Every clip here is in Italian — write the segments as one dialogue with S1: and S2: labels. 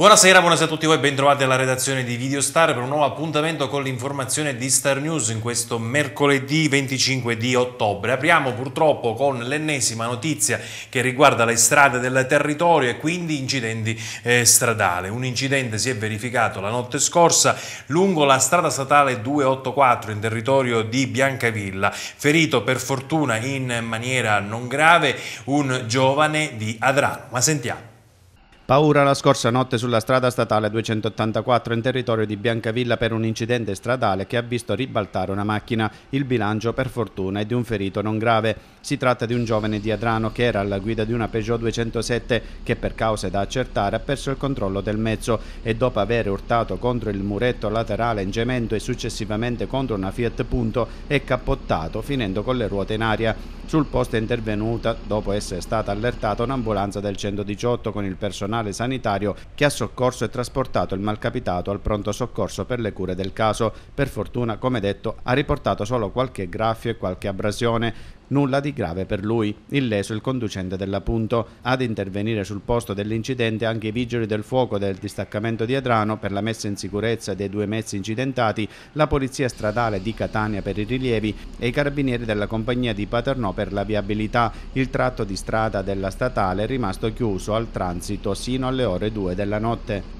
S1: Buonasera, buonasera a tutti voi, bentrovati alla redazione di Videostar per un nuovo appuntamento con l'informazione di Star News in questo mercoledì 25 di ottobre. Apriamo purtroppo con l'ennesima notizia che riguarda le strade del territorio e quindi incidenti eh, stradali. Un incidente si è verificato la notte scorsa lungo la strada statale 284 in territorio di Biancavilla, ferito per fortuna in maniera non grave un giovane di Adrano. Ma sentiamo.
S2: Paura la scorsa notte sulla strada statale 284 in territorio di Biancavilla per un incidente stradale che ha visto ribaltare una macchina. Il bilancio per fortuna è di un ferito non grave. Si tratta di un giovane di Adrano che era alla guida di una Peugeot 207 che per cause da accertare ha perso il controllo del mezzo e dopo aver urtato contro il muretto laterale in gemento e successivamente contro una Fiat Punto è cappottato finendo con le ruote in aria. Sul posto è intervenuta, dopo essere stata allertata, un'ambulanza del 118 con il personale personale sanitario che ha soccorso e trasportato il malcapitato al pronto soccorso per le cure del caso. Per fortuna, come detto, ha riportato solo qualche graffio e qualche abrasione nulla di grave per lui. Illeso il conducente dell'appunto. Ad intervenire sul posto dell'incidente anche i vigili del fuoco del distaccamento di Adrano per la messa in sicurezza dei due mezzi incidentati, la polizia stradale di Catania per i rilievi e i carabinieri della compagnia di Paternò per la viabilità. Il tratto di strada della statale è rimasto chiuso al transito sino alle ore 2 della notte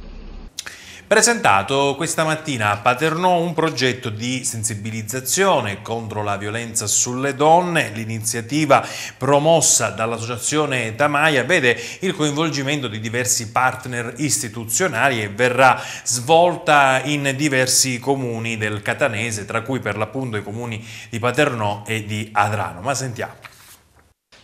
S1: presentato questa mattina a Paternò un progetto di sensibilizzazione contro la violenza sulle donne. L'iniziativa promossa dall'associazione Tamaia vede il coinvolgimento di diversi partner istituzionali e verrà svolta in diversi comuni del Catanese, tra cui per l'appunto i comuni di Paternò e di Adrano. Ma sentiamo.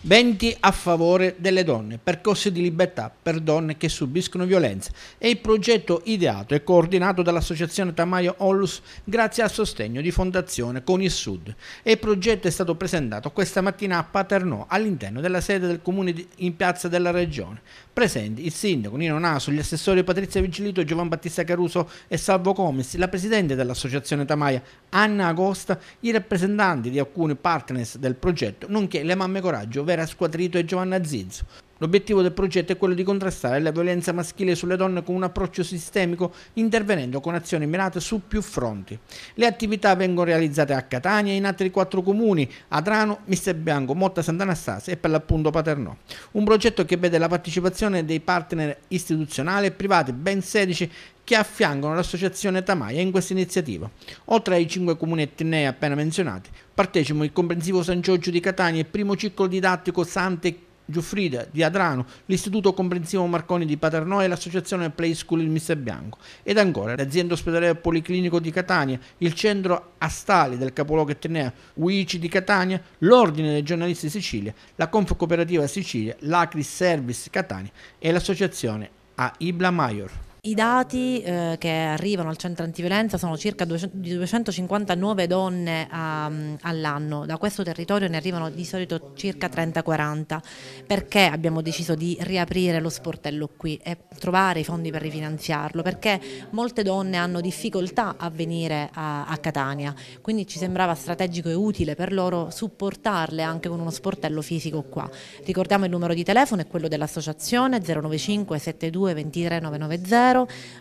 S3: 20 a favore delle donne, percorsi di libertà per donne che subiscono violenza. È il progetto ideato e coordinato dall'associazione Tamaio Onlus grazie al sostegno di Fondazione Con il Sud. E il progetto è stato presentato questa mattina a Paternò, all'interno della sede del comune in piazza della regione. Presenti il sindaco Nino Naso, gli assessori Patrizia Vigilito, Giovan Battista Caruso e Salvo Comis, la presidente dell'associazione Tamaia Anna Agosta, i rappresentanti di alcuni partners del progetto, nonché le mamme Coraggio, Vera era squadrito e Giovanna Zizzo L'obiettivo del progetto è quello di contrastare la violenza maschile sulle donne con un approccio sistemico, intervenendo con azioni mirate su più fronti. Le attività vengono realizzate a Catania e in altri quattro comuni, Adrano, Mister Bianco, Motta Sant'Anastasia e per l'appunto Paternò. Un progetto che vede la partecipazione dei partner istituzionali e privati, ben 16, che affiancano l'associazione Tamaia in questa iniziativa. Oltre ai cinque comuni etnei appena menzionati, partecipano il comprensivo San Giorgio di Catania e il primo ciclo didattico Sante Giuffrida di Adrano, l'Istituto Comprensivo Marconi di Paternò e l'Associazione Play School Il Mister Bianco ed ancora l'azienda ospedale Policlinico di Catania, il centro Astali del capoluogo Etnea, UICI di Catania, l'Ordine dei giornalisti Sicilia, la Conf Cooperativa Sicilia, l'Acris Service Catania e l'associazione a Ibla Maior.
S4: I dati eh, che arrivano al centro antiviolenza sono circa 200, 259 donne um, all'anno, da questo territorio ne arrivano di solito circa 30-40. Perché abbiamo deciso di riaprire lo sportello qui e trovare i fondi per rifinanziarlo? Perché molte donne hanno difficoltà a venire a, a Catania, quindi ci sembrava strategico e utile per loro supportarle anche con uno sportello fisico qua. Ricordiamo il numero di telefono è quello dell'associazione 095 72 23 990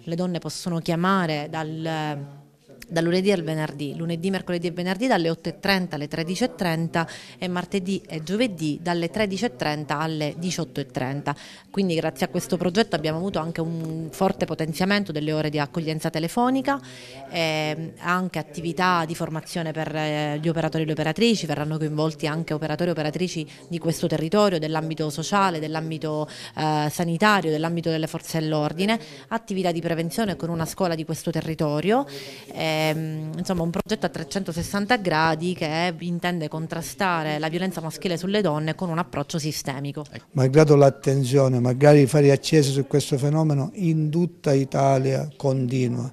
S4: le donne possono chiamare dal da lunedì al venerdì, lunedì, mercoledì e venerdì dalle 8.30 alle 13.30 e martedì e giovedì dalle 13.30 alle 18.30. Quindi grazie a questo progetto abbiamo avuto anche un forte potenziamento delle ore di accoglienza telefonica, eh, anche attività di formazione per eh, gli operatori e le operatrici, verranno coinvolti anche operatori e operatrici di questo territorio, dell'ambito sociale, dell'ambito eh, sanitario, dell'ambito delle forze dell'ordine, attività di prevenzione con una scuola di questo territorio. Eh, Ehm, insomma, un progetto a 360 gradi che intende contrastare la violenza maschile sulle donne con un approccio sistemico. Ecco.
S5: Malgrado l'attenzione, magari fare accese su questo fenomeno in tutta Italia continua,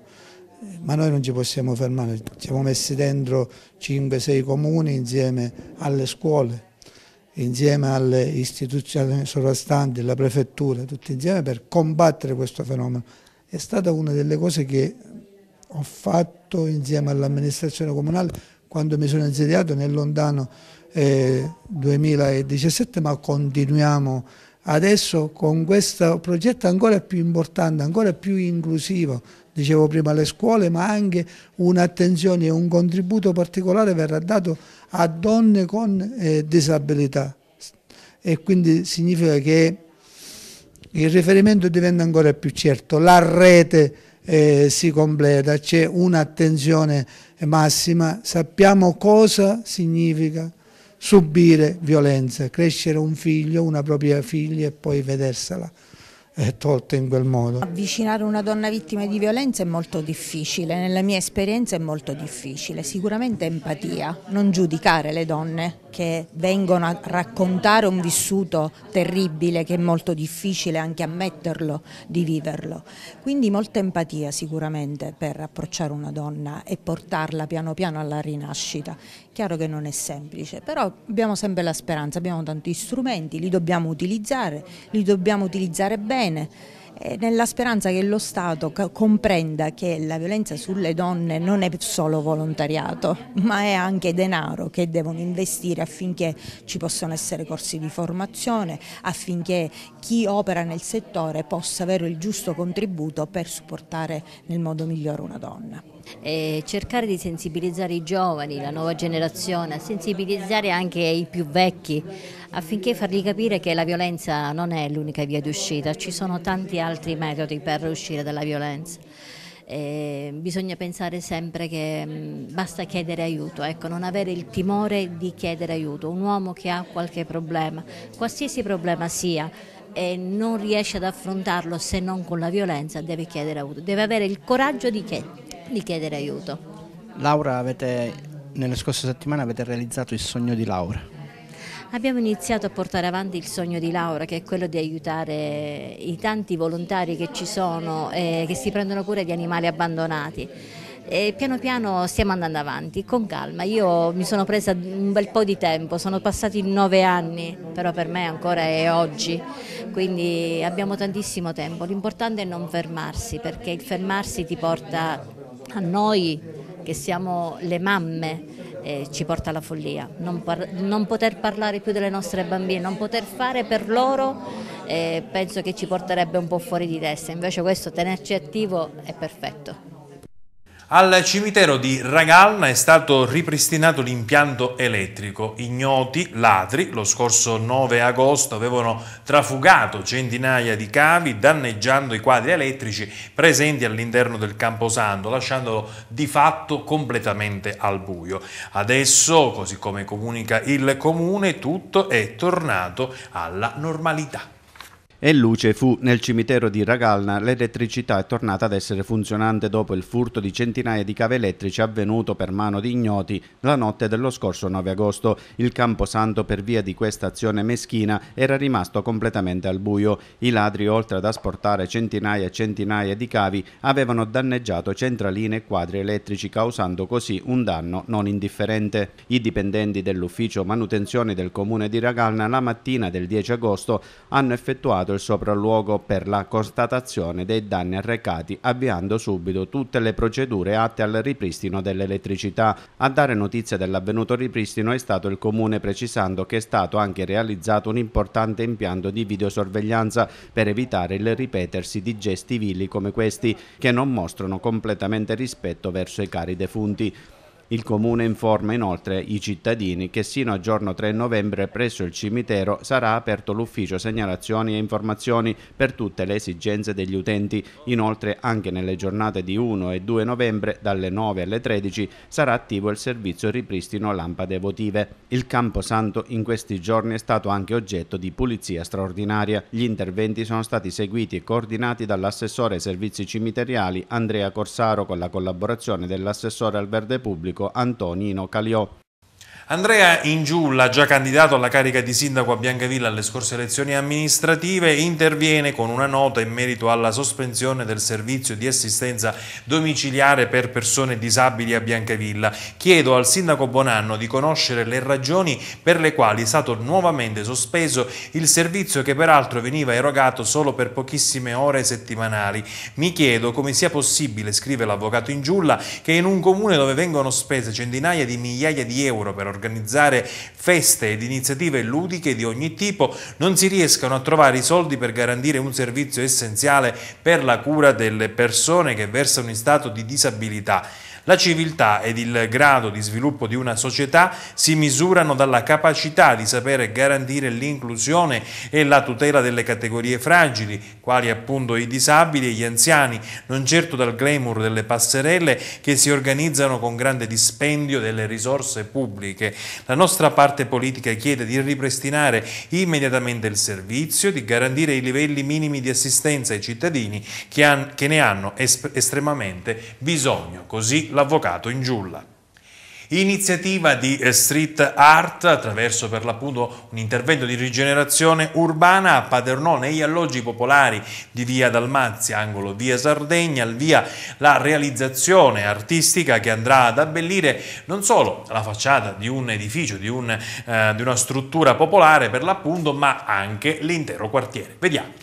S5: ma noi non ci possiamo fermare, siamo messi dentro 5-6 comuni insieme alle scuole insieme alle istituzioni sovrastanti, alla prefettura, tutti insieme per combattere questo fenomeno. È stata una delle cose che ho fatto insieme all'amministrazione comunale quando mi sono insediato nel lontano eh, 2017, ma continuiamo adesso con questo progetto ancora più importante, ancora più inclusivo, dicevo prima le scuole, ma anche un'attenzione e un contributo particolare verrà dato a donne con eh, disabilità e quindi significa che il riferimento diventa ancora più certo, la rete eh, si completa, c'è un'attenzione massima, sappiamo cosa significa subire violenza, crescere un figlio, una propria figlia e poi vedersela è tolte in quel modo.
S4: Avvicinare una donna vittima di violenza è molto difficile, nella mia esperienza è molto difficile, sicuramente empatia, non giudicare le donne che vengono a raccontare un vissuto terribile che è molto difficile anche ammetterlo, di viverlo. Quindi molta empatia sicuramente per approcciare una donna e portarla piano piano alla rinascita. Chiaro che non è semplice, però abbiamo sempre la speranza, abbiamo tanti strumenti, li dobbiamo utilizzare, li dobbiamo utilizzare bene bene eh, nella speranza che lo Stato comprenda che la violenza sulle donne non è solo volontariato, ma è anche denaro che devono investire affinché ci possano essere corsi di formazione, affinché chi opera nel settore possa avere il giusto contributo per supportare nel modo migliore una donna
S6: e cercare di sensibilizzare i giovani, la nuova generazione, sensibilizzare anche i più vecchi affinché fargli capire che la violenza non è l'unica via d'uscita, ci sono tanti altri metodi per uscire dalla violenza. E bisogna pensare sempre che mm, basta chiedere aiuto, ecco, non avere il timore di chiedere aiuto. Un uomo che ha qualche problema, qualsiasi problema sia, e non riesce ad affrontarlo se non con la violenza, deve chiedere aiuto, deve avere il coraggio di chiedere di chiedere aiuto.
S3: Laura, avete, nelle scorse settimane avete realizzato il sogno di Laura.
S6: Abbiamo iniziato a portare avanti il sogno di Laura che è quello di aiutare i tanti volontari che ci sono e eh, che si prendono cura di animali abbandonati. E piano piano stiamo andando avanti, con calma. Io mi sono presa un bel po' di tempo, sono passati nove anni, però per me ancora è oggi, quindi abbiamo tantissimo tempo. L'importante è non fermarsi perché il fermarsi ti porta a noi che siamo le mamme eh, ci porta alla follia, non, non, poter parlare più delle nostre bambine, non poter fare per loro eh, penso che ci porterebbe un po' fuori di testa, invece questo tenerci attivo è perfetto.
S1: Al cimitero di Ragalna è stato ripristinato l'impianto elettrico. Ignoti ladri lo scorso 9 agosto avevano trafugato centinaia di cavi danneggiando i quadri elettrici presenti all'interno del Camposanto, lasciandolo di fatto completamente al buio. Adesso, così come comunica il comune, tutto è tornato alla normalità
S2: e luce fu nel cimitero di Ragalna l'elettricità è tornata ad essere funzionante dopo il furto di centinaia di cavi elettrici avvenuto per mano di ignoti la notte dello scorso 9 agosto. Il Camposanto per via di questa azione meschina era rimasto completamente al buio. I ladri oltre ad asportare centinaia e centinaia di cavi avevano danneggiato centraline e quadri elettrici causando così un danno non indifferente. I dipendenti dell'ufficio manutenzione del comune di Ragalna la mattina del 10 agosto hanno effettuato effettuato il sopralluogo per la constatazione dei danni arrecati, avviando subito tutte le procedure atte al ripristino dell'elettricità. A dare notizia dell'avvenuto ripristino è stato il comune precisando che è stato anche realizzato un importante impianto di videosorveglianza per evitare il ripetersi di gesti vili come questi che non mostrano completamente rispetto verso i cari defunti. Il comune informa inoltre i cittadini che sino a giorno 3 novembre presso il cimitero sarà aperto l'ufficio segnalazioni e informazioni per tutte le esigenze degli utenti. Inoltre anche nelle giornate di 1 e 2 novembre dalle 9 alle 13 sarà attivo il servizio ripristino lampade votive. Il Camposanto in questi giorni è stato anche oggetto di pulizia straordinaria. Gli interventi sono stati seguiti e coordinati dall'assessore ai servizi cimiteriali Andrea Corsaro con la collaborazione dell'assessore al verde pubblico Antonino Caliò
S1: Andrea Ingiulla, già candidato alla carica di sindaco a Biancavilla alle scorse elezioni amministrative, interviene con una nota in merito alla sospensione del servizio di assistenza domiciliare per persone disabili a Biancavilla. Chiedo al sindaco Bonanno di conoscere le ragioni per le quali è stato nuovamente sospeso il servizio che peraltro veniva erogato solo per pochissime ore settimanali. Mi chiedo come sia possibile, scrive l'avvocato Ingiulla, che in un comune dove vengono spese centinaia di migliaia di euro per organizzare organizzare feste ed iniziative ludiche di ogni tipo, non si riescano a trovare i soldi per garantire un servizio essenziale per la cura delle persone che versano in stato di disabilità. La civiltà ed il grado di sviluppo di una società si misurano dalla capacità di sapere garantire l'inclusione e la tutela delle categorie fragili, quali appunto i disabili e gli anziani, non certo dal glamour delle passerelle che si organizzano con grande dispendio delle risorse pubbliche. La nostra parte politica chiede di ripristinare immediatamente il servizio, di garantire i livelli minimi di assistenza ai cittadini che, che ne hanno estremamente bisogno. Così l'avvocato in giulla. Iniziativa di eh, street art attraverso per l'appunto un intervento di rigenerazione urbana a Paternò negli alloggi popolari di via Dalmazia, angolo via Sardegna, al via la realizzazione artistica che andrà ad abbellire non solo la facciata di un edificio, di, un, eh, di una struttura popolare per l'appunto, ma anche l'intero quartiere. Vediamo.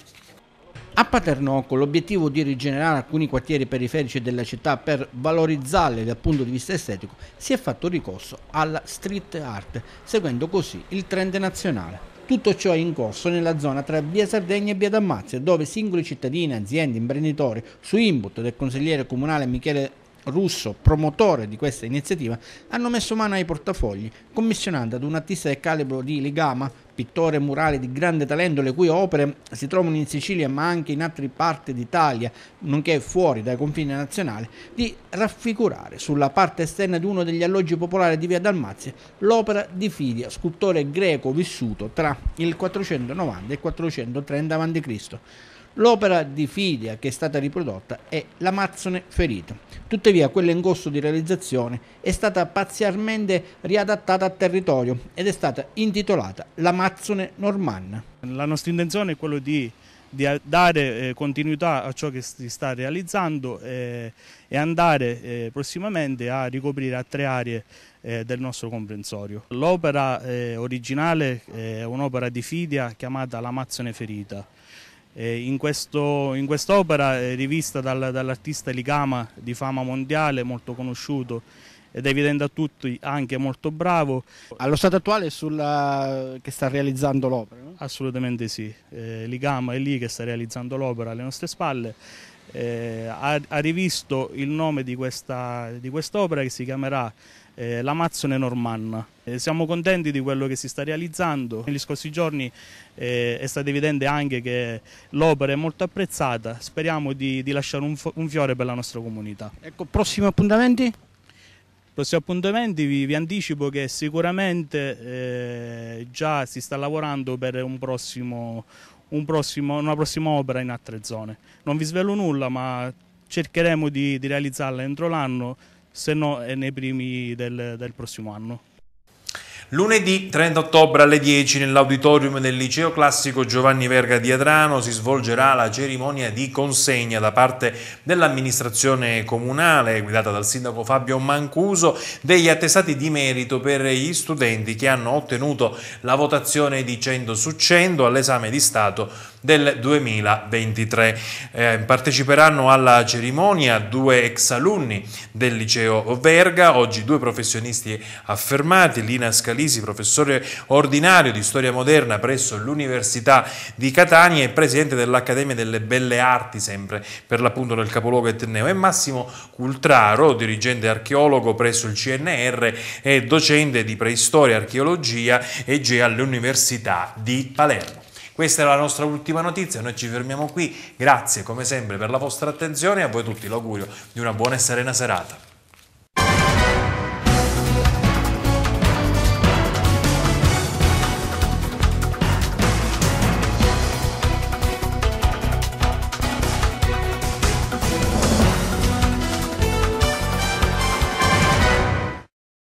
S3: A Paternò, con l'obiettivo di rigenerare alcuni quartieri periferici della città per valorizzarli dal punto di vista estetico, si è fatto ricorso alla street art, seguendo così il trend nazionale. Tutto ciò è in corso nella zona tra via Sardegna e via Dammazia, dove singoli cittadini, aziende, imprenditori, su input del consigliere comunale Michele russo promotore di questa iniziativa, hanno messo mano ai portafogli, commissionando ad un artista del calibro di Ligama, pittore murale di grande talento le cui opere si trovano in Sicilia ma anche in altre parti d'Italia, nonché fuori dai confini nazionali, di raffigurare sulla parte esterna di uno degli alloggi popolari di Via Dalmazia l'opera di Fidia, scultore greco vissuto tra il 490 e il 430 a.C. L'opera di Fidia che è stata riprodotta è L'Amazzone ferito. Tuttavia quella in corso di realizzazione è stata parzialmente riadattata al territorio ed è stata
S7: intitolata L'Amazzone normanna. La nostra intenzione è quella di, di dare eh, continuità a ciò che si sta realizzando eh, e andare eh, prossimamente a ricoprire a tre aree del nostro comprensorio. L'opera originale è un'opera di Fidia chiamata L'Amazzone ferita eh, in, questo, in quest'opera, eh, rivista dal, dall'artista Ligama di fama mondiale, molto conosciuto, ed evidente a tutti anche molto bravo. Allo stato attuale sulla... che sta realizzando l'opera? No? Assolutamente sì, eh, Ligama è lì che sta realizzando l'opera alle nostre spalle eh, ha, ha, rivisto il nome di, questa, di quest'opera che si chiamerà eh, L'Amazzone Normanna. Eh, siamo contenti di quello che si sta realizzando. Negli scorsi giorni eh, è stato evidente anche che l'opera è molto apprezzata. Speriamo di, di lasciare un, un, fiore per la nostra comunità. Ecco, prossimi
S3: appuntamenti?
S7: prossimi appuntamenti vi, vi, anticipo che sicuramente eh, già si sta lavorando per un prossimo, un prossimo, una prossima opera in altre zone. Non vi svelo nulla, ma cercheremo di, di realizzarla entro l'anno, se no è eh, nei primi del, del prossimo anno.
S1: Lunedì 30 ottobre alle 10 nell'auditorium del Liceo Classico Giovanni Verga di Adrano si svolgerà la cerimonia di consegna da parte dell'amministrazione comunale guidata dal sindaco Fabio Mancuso degli attestati di merito per gli studenti che hanno ottenuto la votazione di 100 su 100 all'esame di Stato del 2023. Eh, parteciperanno alla cerimonia due ex alunni del liceo Verga, oggi due professionisti affermati, Lina Scalisi, professore ordinario di storia moderna presso l'Università di Catania e presidente dell'Accademia delle Belle Arti, sempre per l'appunto nel capoluogo etneo, e Massimo Cultraro, dirigente archeologo presso il CNR e docente di preistoria, archeologia e GE all'Università di Palermo. Questa è la nostra ultima notizia, noi ci fermiamo qui, grazie come sempre per la vostra attenzione e a voi tutti l'augurio di una buona e serena serata.